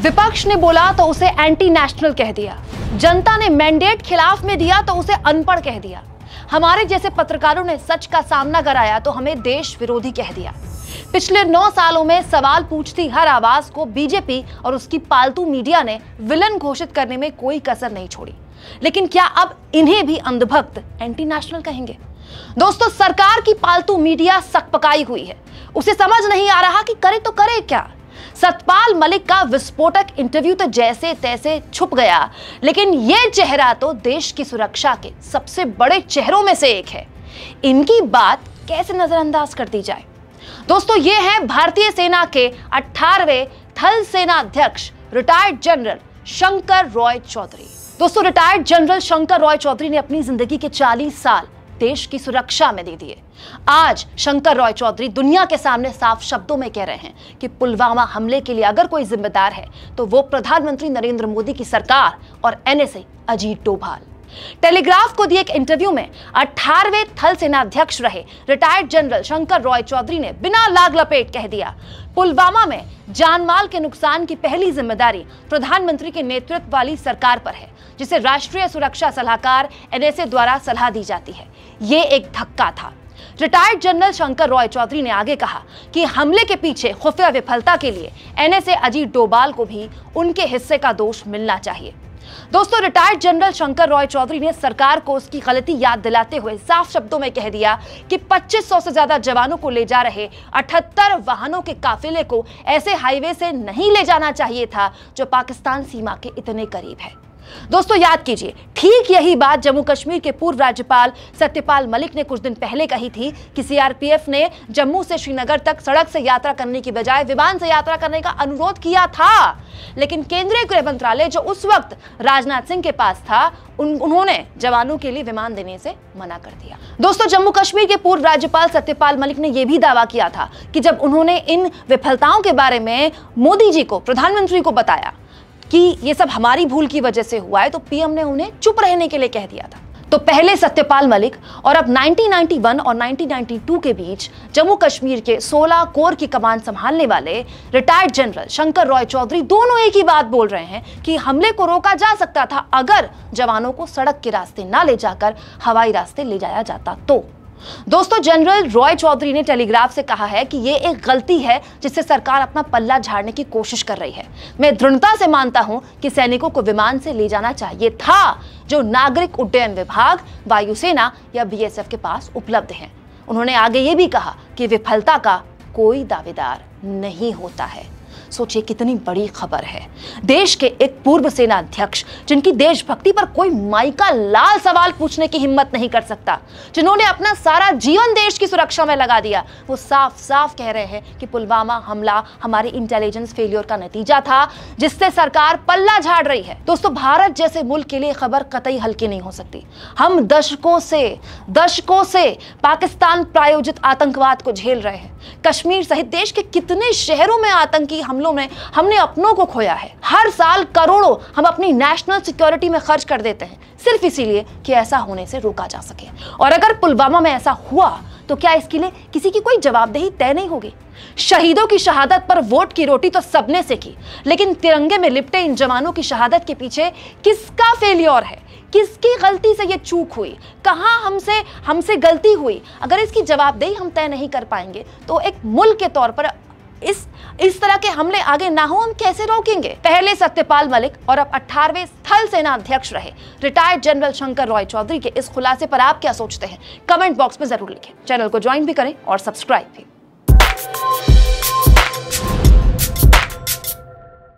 विपक्ष ने बोला तो उसे एंटी नेशनल कह दिया जनता ने मैंडेट खिलाफ में दिया तो उसे अनपढ़ कह दिया हमारे जैसे पत्रकारों ने सच का सामना कराया तो हमें देश विरोधी कह दिया पिछले नौ सालों में सवाल पूछती हर आवाज को बीजेपी और उसकी पालतू मीडिया ने विलन घोषित करने में कोई कसर नहीं छोड़ी लेकिन क्या अब इन्हें भी अंधभक्त एंटी नेशनल कहेंगे दोस्तों सरकार की पालतू मीडिया सकपकाई हुई है उसे समझ नहीं आ रहा कि करे तो करे क्या सतपाल मलिक का विस्फोटक इंटरव्यू तो जैसे तैसे छुप गया लेकिन ये चेहरा तो देश की सुरक्षा के सबसे बड़े चेहरों में से एक है इनकी बात कैसे नजरअंदाज कर दी जाए दोस्तों ये हैं भारतीय सेना के 18वें थल सेना अध्यक्ष रिटायर्ड जनरल शंकर रॉय चौधरी दोस्तों रिटायर्ड जनरल शंकर रॉय चौधरी ने अपनी जिंदगी के 40 साल देश की सुरक्षा में दे दिए आज शंकर रॉय चौधरी दुनिया के सामने साफ शब्दों में कह रहे हैं कि पुलवामा हमले के लिए अगर कोई जिम्मेदार है तो वो प्रधानमंत्री नरेंद्र मोदी की सरकार और एनएसए अजीत डोभाल टेलीग्राफ को दिए एक इंटरव्यू में अठारहवें थल सेना अध्यक्ष रहे रिटायर्ड जनरल शंकर रॉय चौधरी ने बिना लाग लपेट कह दिया पुलवामा में जानमाल के नुकसान की पहली जिम्मेदारी प्रधानमंत्री के नेतृत्व वाली सरकार पर है जिसे राष्ट्रीय सुरक्षा सलाहकार एनएसए द्वारा सलाह दी जाती है ये एक धक्का था रिटायर्ड जनरल शंकर रॉय चौधरी ने आगे कहा कि हमले के पीछे खुफिया विफलता के लिए एनएसए अजीत डोबाल को भी उनके हिस्से का दोष मिलना चाहिए दोस्तों रिटायर्ड जनरल शंकर रॉय चौधरी ने सरकार को उसकी गलती याद दिलाते हुए साफ शब्दों में कह दिया कि 2500 से ज्यादा जवानों को ले जा रहे 78 वाहनों के काफिले को ऐसे हाईवे से नहीं ले जाना चाहिए था जो पाकिस्तान सीमा के इतने करीब है दोस्तों याद कीजिए ठीक यही बात जम्मू कश्मीर के पूर्व राज्यपाल सत्यपाल मलिक ने कुछ दिन पहले कही थी कि सीआरपीएफ ने जम्मू से श्रीनगर तक सड़क से यात्रा करने की बजाय विमान से यात्रा करने का अनुरोध किया था लेकिन केंद्रीय गृह मंत्रालय जो उस वक्त राजनाथ सिंह के पास था उन, उन्होंने जवानों के लिए विमान देने से मना कर दिया दोस्तों जम्मू कश्मीर के पूर्व राज्यपाल सत्यपाल मलिक ने यह भी दावा किया था कि जब उन्होंने इन विफलताओं के बारे में मोदी जी को प्रधानमंत्री को बताया कि ये सब हमारी भूल की वजह से हुआ है तो पीएम ने उन्हें चुप रहने के लिए कह दिया था तो पहले सत्यपाल मलिक और अब 1991 और 1992 के बीच जम्मू कश्मीर के 16 कोर की कमान संभालने वाले रिटायर्ड जनरल शंकर रॉय चौधरी दोनों एक ही बात बोल रहे हैं कि हमले को रोका जा सकता था अगर जवानों को सड़क के रास्ते ना ले जाकर हवाई रास्ते ले जाया जाता तो दोस्तों जनरल रॉय चौधरी ने टेलीग्राफ से कहा है कि ये एक गलती है जिससे सरकार अपना पल्ला झाड़ने की कोशिश कर रही है मैं दृढ़ता से मानता हूं कि सैनिकों को विमान से ले जाना चाहिए था जो नागरिक उड्डयन विभाग वायुसेना या बीएसएफ के पास उपलब्ध है उन्होंने आगे ये भी कहा कि विफलता का कोई दावेदार नहीं होता है सोचिए कितनी बड़ी खबर है देश के एक पूर्व सेना अध्यक्ष जिनकी देशभक्ति पर कोई माइका लाल सवाल पूछने की हिम्मत नहीं कर सकता जिन्होंने अपना सारा जीवन देश की सुरक्षा में लगा दिया वो साफ साफ कह रहे हैं कि पुलवामा हमला हमारे इंटेलिजेंस फेलियर का नतीजा था जिससे सरकार पल्ला झाड़ रही है दोस्तों भारत जैसे मुल्क के लिए खबर कतई हल्की नहीं हो सकती हम दशकों से दशकों से पाकिस्तान प्रायोजित आतंकवाद को झेल रहे हैं कश्मीर सहित देश के कितने शहरों में आतंकी हमलों में हमने अपनों को खोया है हर साल करोड़ों हम अपनी नेशनल सिक्योरिटी में खर्च कर देते हैं सिर्फ इसीलिए कि ऐसा होने से रोका जा सके और अगर पुलवामा में ऐसा हुआ तो क्या इसके लिए किसी की कोई जवाबदेही तय नहीं होगी शहीदों की शहादत पर वोट की रोटी तो सबने से की लेकिन तिरंगे में लिपटे इन जवानों की शहादत के पीछे किसका फेल्योर है किसकी गलती से ये चूक हुई कहाँ हमसे हमसे गलती हुई अगर इसकी जवाबदेही हम तय नहीं कर पाएंगे तो एक मुल्क के तौर पर इस इस तरह के हमले आगे ना हो हम कैसे रोकेंगे पहले सत्यपाल मलिक और अब 18वें स्थल सेना अध्यक्ष रहे रिटायर्ड जनरल शंकर रॉय चौधरी के इस खुलासे पर आप क्या सोचते हैं कमेंट बॉक्स में जरूर लिखें चैनल को ज्वाइन भी करें और सब्सक्राइब भी